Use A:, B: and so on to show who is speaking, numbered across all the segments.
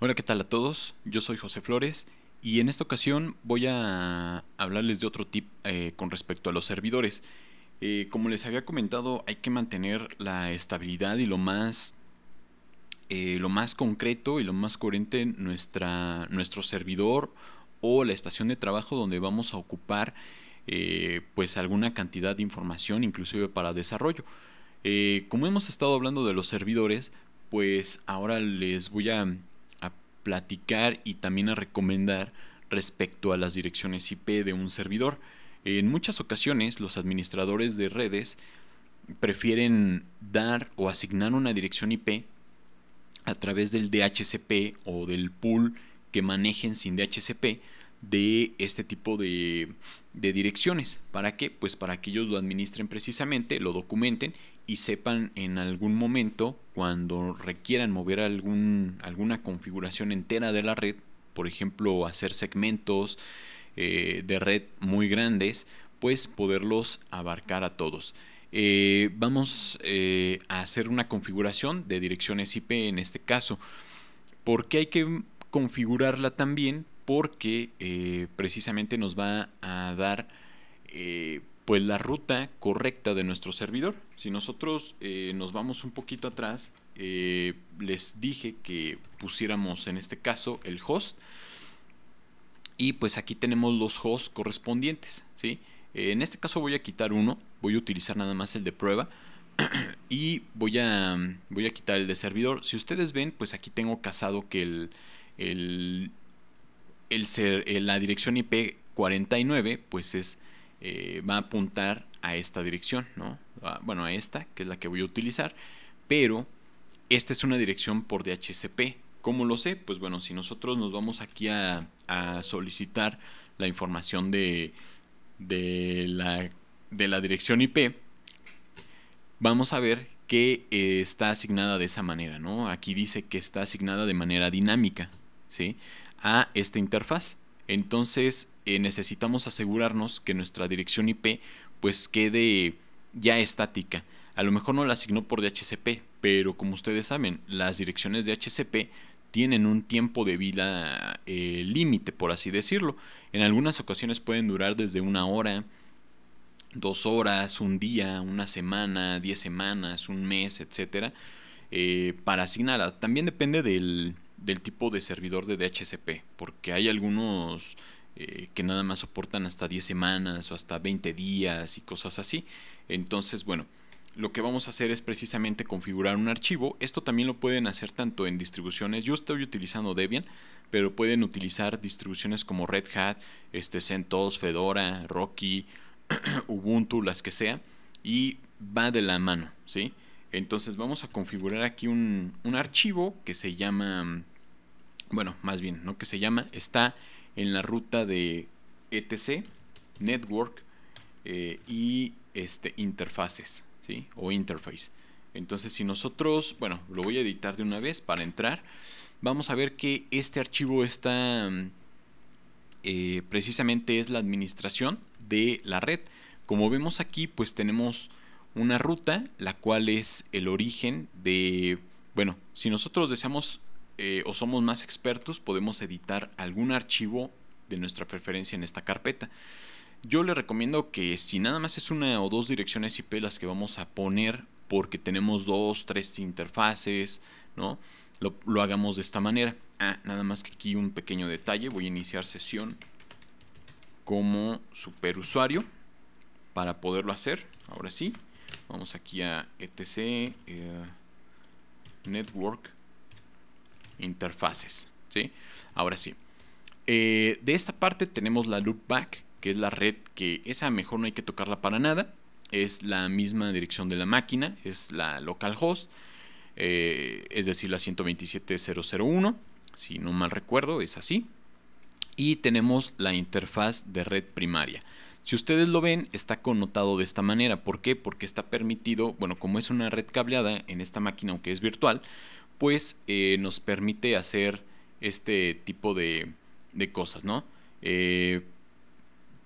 A: Hola, ¿qué tal a todos? Yo soy José Flores y en esta ocasión voy a hablarles de otro tip eh, con respecto a los servidores. Eh, como les había comentado, hay que mantener la estabilidad y lo más, eh, lo más concreto y lo más coherente nuestra, nuestro servidor o la estación de trabajo donde vamos a ocupar pues alguna cantidad de información, inclusive para desarrollo. como hemos estado hablando de los servidores, pues ahora les voy a platicar y también a recomendar respecto a las direcciones IP de un servidor. En muchas ocasiones los administradores de redes prefieren dar o asignar una dirección IP a través del DHCP o del pool que manejen sin DHCP de este tipo de, de, direcciones. ¿Para qué? Pues para que ellos lo administren precisamente, lo documenten y sepan en algún momento, cuando requieran mover algún, alguna configuración entera de la red, por ejemplo, hacer segmentos eh, de red muy grandes, pues poderlos abarcar a todos. Eh, vamos eh, a hacer una configuración de direcciones IP en este caso. porque hay que configurarla también? Porque precisamente nos va a dar pues la ruta correcta de nuestro servidor. Si nosotros eh, nos vamos un poquito atrás, eh, les dije que pusiéramos en este caso el host y pues aquí tenemos los hosts correspondientes, ¿sí? Eh, en este caso voy a quitar uno, voy a utilizar nada más el de prueba y voy a, voy a quitar el de servidor. Si ustedes ven, pues aquí tengo casado que el, el, la dirección IP 49 pues es eh, va a apuntar a esta dirección, ¿no? bueno, a esta, que es la que voy a utilizar, pero esta es una dirección por DHCP. ¿Cómo lo sé? Pues bueno, si nosotros nos vamos aquí a, solicitar la información de, de, la, dirección IP, vamos a ver que eh, está asignada de esa manera, ¿no? Aquí dice que está asignada de manera dinámica, ¿sí? A esta interfaz. Entonces eh, necesitamos asegurarnos que nuestra dirección IP pues quede ya estática. A lo mejor no la asignó por DHCP, pero como ustedes saben, las direcciones de DHCP tienen un tiempo de vida eh, límite, por así decirlo. En algunas ocasiones pueden durar desde una hora, dos horas, un día, una semana, diez semanas, un mes, etcétera, eh, para asignarla. También depende del, del tipo de servidor de DHCP, porque hay algunos eh, que nada más soportan hasta 10 semanas o hasta 20 días y cosas así. Entonces, bueno, lo que vamos a hacer es precisamente configurar un archivo. Esto también lo pueden hacer tanto en distribuciones. Yo estoy utilizando Debian, pero pueden utilizar distribuciones como Red Hat, este, CentOS, Fedora, Rocky, Ubuntu, las que sea. Y va de la mano, ¿sí? Entonces vamos a configurar aquí un, archivo que se llama, bueno, más bien, no que se llama, está en la ruta de etc, network eh, y este, interfaces, ¿sí? O interface. Entonces si nosotros, bueno, lo voy a editar de una vez para entrar, vamos a ver que este archivo está, eh, precisamente es la administración de la red. Como vemos aquí, pues tenemos una ruta, la cual es el origen de, bueno, si nosotros deseamos eh, o somos más expertos, podemos editar algún archivo de nuestra preferencia en esta carpeta. Yo le recomiendo que si nada más es una o dos direcciones IP las que vamos a poner porque tenemos dos, tres interfaces, ¿no? Lo, hagamos de esta manera. Ah, nada más que aquí un pequeño detalle. Voy a iniciar sesión como superusuario para poderlo hacer. Ahora sí. Vamos aquí a etc, eh, network, interfaces. ¿sí? Ahora sí. Eh, de esta parte tenemos la loopback, que es la red que esa mejor no hay que tocarla para nada. Es la misma dirección de la máquina, es la localhost, eh, es decir, la 127.0.0.1, si no mal recuerdo, es así y tenemos la interfaz de red primaria. Si ustedes lo ven, está connotado de esta manera. ¿Por qué? Porque está permitido, bueno, como es una red cableada en esta máquina, aunque es virtual, pues eh, nos permite hacer este tipo de, cosas, ¿no? Eh,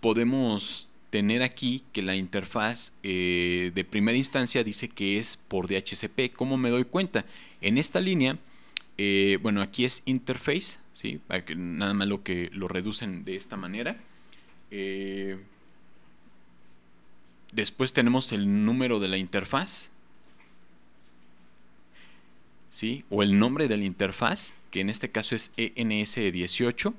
A: podemos tener aquí que la interfaz eh, de primera instancia dice que es por DHCP. ¿Cómo me doy cuenta? En esta línea, bueno, aquí es interface, ¿sí? Nada más lo que lo reducen de esta manera. Eh, después tenemos el número de la interfaz. ¿Sí? O el nombre de la interfaz, que en este caso es ENS18.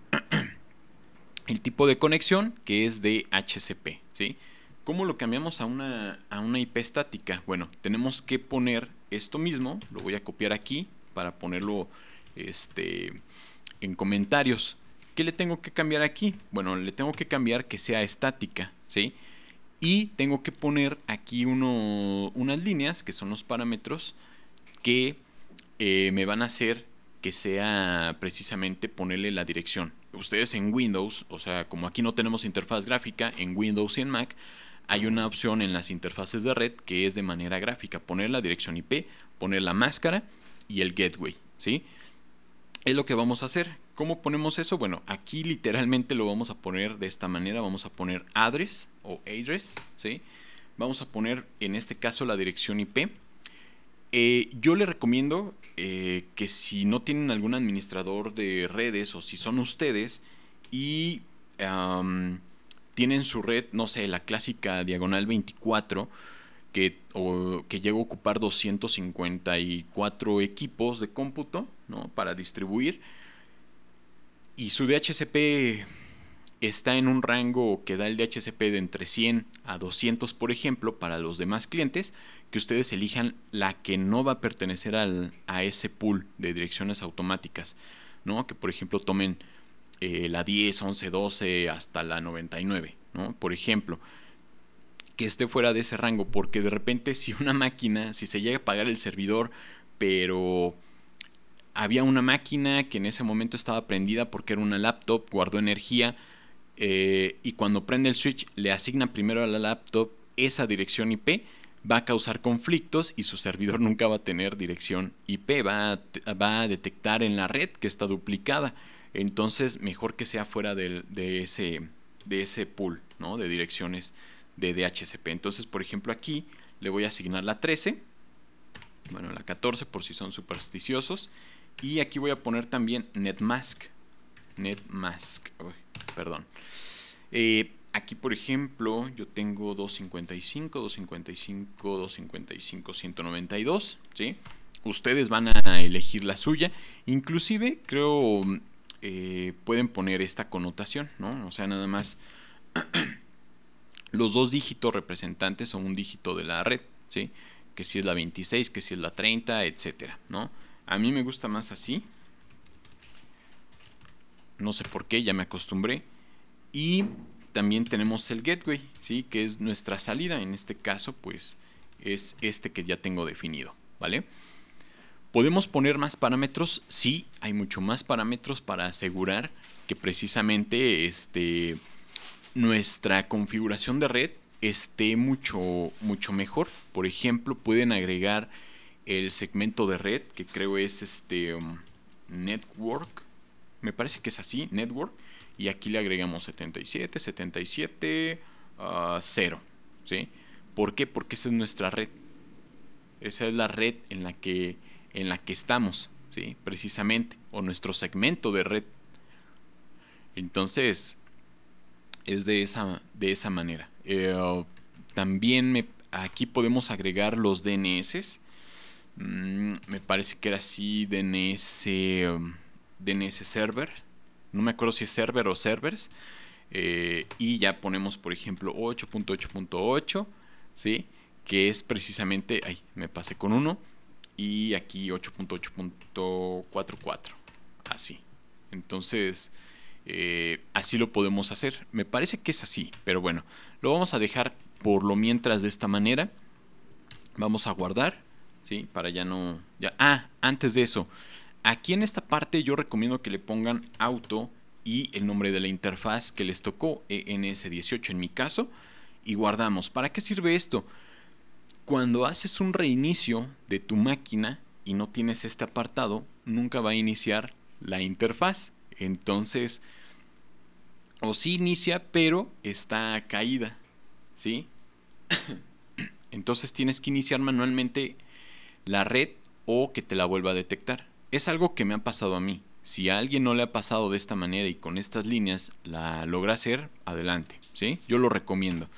A: el tipo de conexión, que es DHCP, ¿sí? ¿Cómo lo cambiamos a una, a una IP estática? Bueno, tenemos que poner esto mismo, lo voy a copiar aquí para ponerlo este, en comentarios. ¿Qué le tengo que cambiar aquí? Bueno, le tengo que cambiar que sea estática, ¿sí? Y tengo que poner aquí uno, unas líneas, que son los parámetros, que eh, me van a hacer que sea precisamente ponerle la dirección. Ustedes en Windows, o sea, como aquí no tenemos interfaz gráfica, en Windows y en Mac, hay una opción en las interfaces de red que es de manera gráfica, poner la dirección IP, poner la máscara y el gateway, ¿sí? es lo que vamos a hacer. ¿Cómo ponemos eso? Bueno, aquí literalmente lo vamos a poner de esta manera. Vamos a poner address o address, ¿sí? Vamos a poner en este caso la dirección IP. Eh, yo le recomiendo eh, que si no tienen algún administrador de redes o si son ustedes y tienen su red, no sé, la clásica diagonal 24, que, llega a ocupar 254 equipos de cómputo para distribuir. Y su DHCP está en un rango que da el DHCP de entre 100 a 200, por ejemplo, para los demás clientes, que ustedes elijan la que no va a pertenecer al, a ese pool de direcciones automáticas, ¿no? Que por ejemplo tomen eh, la 10, 11, 12 hasta la 99, Por ejemplo que esté fuera de ese rango, porque de repente si una máquina, si se llega a pagar el servidor, pero había una máquina que en ese momento estaba prendida porque era una laptop, guardó energía, eh, y cuando prende el switch le asigna primero a la laptop esa dirección IP, va a causar conflictos y su servidor nunca va a tener dirección IP, va a, va a detectar en la red que está duplicada. Entonces, mejor que sea fuera de, ese, de ese pool ¿no? de direcciones de DHCP. Entonces, por ejemplo, aquí le voy a asignar la 13, bueno, la 14 por si son supersticiosos, y aquí voy a poner también netmask, netmask, perdón. Eh, aquí, por ejemplo, yo tengo 255, 255, 255, 192, ¿sí? Ustedes van a elegir la suya. Inclusive, creo, eh, pueden poner esta connotación, ¿no? O sea, nada más... los dos dígitos representantes son un dígito de la red, ¿sí? Que si es la 26, que si es la 30, etcétera, ¿no? A mí me gusta más así. No sé por qué, ya me acostumbré. Y también tenemos el gateway, ¿sí? Que es nuestra salida. En este caso, pues es este que ya tengo definido, ¿vale? ¿Podemos poner más parámetros? Sí, hay mucho más parámetros para asegurar que precisamente este nuestra configuración de red esté mucho, mucho mejor. Por ejemplo, pueden agregar el segmento de red que creo es este um, network. Me parece que es así, network. Y aquí le agregamos 77, 77, 0. ¿sí? ¿Por qué? Porque esa es nuestra red. Esa es la red en la que, en la que estamos, ¿sí? precisamente. O nuestro segmento de red. Entonces, es de esa, de esa manera. Eh, también me, aquí podemos agregar los DNS. Mm, me parece que era así DNS, mm, DNS server. No me acuerdo si es server o servers. Eh, y ya ponemos, por ejemplo, 8.8.8, ¿sí? Que es precisamente, ahí me pasé con uno. Y aquí 8.8.44, así. Entonces, eh, así lo podemos hacer. Me parece que es así, pero bueno, lo vamos a dejar por lo mientras de esta manera. Vamos a guardar, ¿sí? Para ya no... Ya. Ah, antes de eso, aquí en esta parte yo recomiendo que le pongan auto y el nombre de la interfaz que les tocó, ENS18 en mi caso, y guardamos. ¿Para qué sirve esto? Cuando haces un reinicio de tu máquina y no tienes este apartado, nunca va a iniciar la interfaz. Entonces, o sí inicia, pero está caída, ¿sí? Entonces tienes que iniciar manualmente la red o que te la vuelva a detectar. Es algo que me ha pasado a mí. Si a alguien no le ha pasado de esta manera y con estas líneas la logra hacer, adelante, ¿sí? Yo lo recomiendo.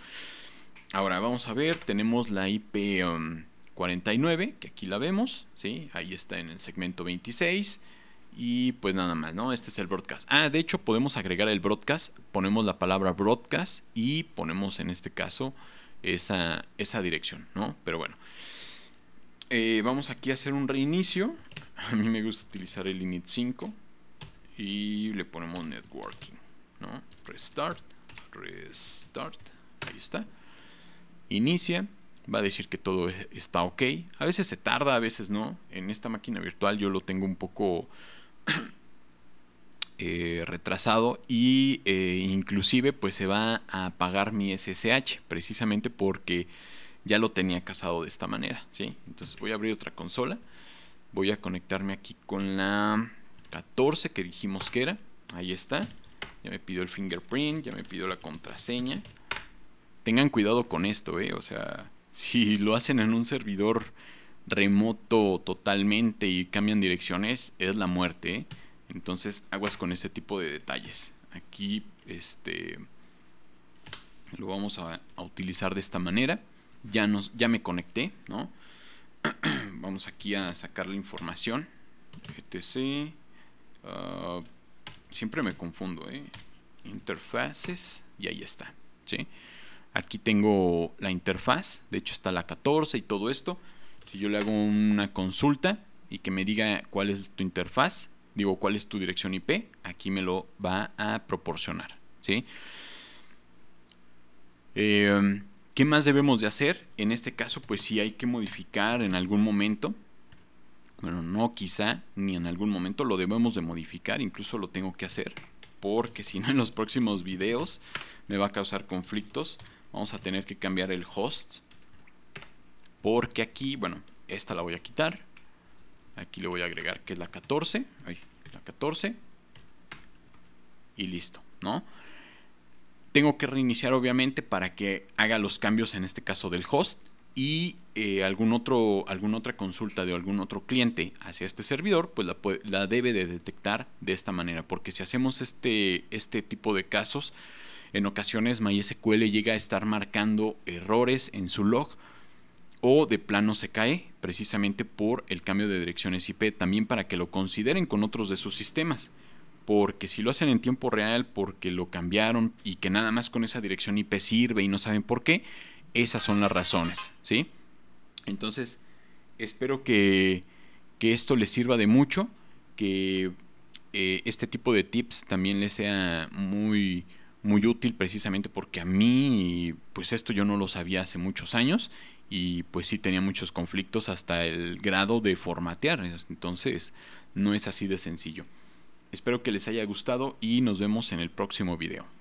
A: Ahora vamos a ver, tenemos la IP 49, um, que aquí la vemos, ¿sí? Ahí está en el segmento 26. Y pues nada más, ¿no? Este es el broadcast. Ah, de hecho podemos agregar el broadcast, ponemos la palabra broadcast y ponemos en este caso esa, esa dirección, ¿no? Pero bueno, eh, vamos aquí a hacer un reinicio. A mí me gusta utilizar el init 5 y le ponemos networking, ¿no? Restart, restart, ahí está. Inicia, va a decir que todo e, está ok. A veces se tarda, a veces no. En esta máquina virtual yo lo tengo un poco Eh, retrasado y eh, inclusive pues se va a apagar mi SSH precisamente porque ya lo tenía casado de esta manera, ¿sí? Entonces voy a abrir otra consola, voy a conectarme aquí con la 14 que dijimos que era, ahí está, ya me pidió el fingerprint, ya me pidió la contraseña, tengan cuidado con esto, ¿eh? O sea, si lo hacen en un servidor remoto totalmente y cambian direcciones, es la muerte. Entonces aguas con este tipo de detalles. Aquí este, lo vamos a, utilizar de esta manera. Ya, nos, ya me conecté, ¿no? vamos aquí a sacar la información. etc. Ah, siempre me confundo, ¿eh? Interfaces y ahí está, Aquí tengo la interfaz, de hecho está la 14 y todo esto si yo le hago una consulta y que me diga cuál es tu interfaz, digo cuál es tu dirección IP, aquí me lo va a proporcionar. ¿sí? Em, ¿Qué más debemos de hacer? En este caso, pues si hay que modificar en algún momento, bueno, no quizá ni en algún momento lo debemos de modificar, incluso lo tengo que hacer, porque si no en los próximos videos me va a causar conflictos. Vamos a tener que cambiar el host porque aquí, bueno, esta la voy a quitar. Aquí le voy a agregar que es la 14. Ahí, la 14. Y listo, ¿no? Tengo que reiniciar obviamente para que haga los cambios en este caso del host y eh, algún otro, alguna otra consulta de algún otro cliente hacia este servidor, pues la, debe de detectar de esta manera. Porque si hacemos este, este tipo de casos, en ocasiones MySQL llega a estar marcando errores en su log de plano se cae precisamente por el cambio de direcciones IP, también para que lo consideren con otros de sus sistemas. Porque si lo hacen en tiempo real, porque lo cambiaron y que nada más con esa dirección IP sirve y no saben por qué, esas son las razones, ¿sí? Entonces, espero que, que esto les sirva de mucho, que eh, este tipo de tips también les sea muy, muy útil precisamente porque a mí, pues esto yo no lo sabía hace muchos años y pues sí tenía muchos conflictos hasta el grado de formatear. Entonces no es así de sencillo. Espero que les haya gustado y nos vemos en el próximo video.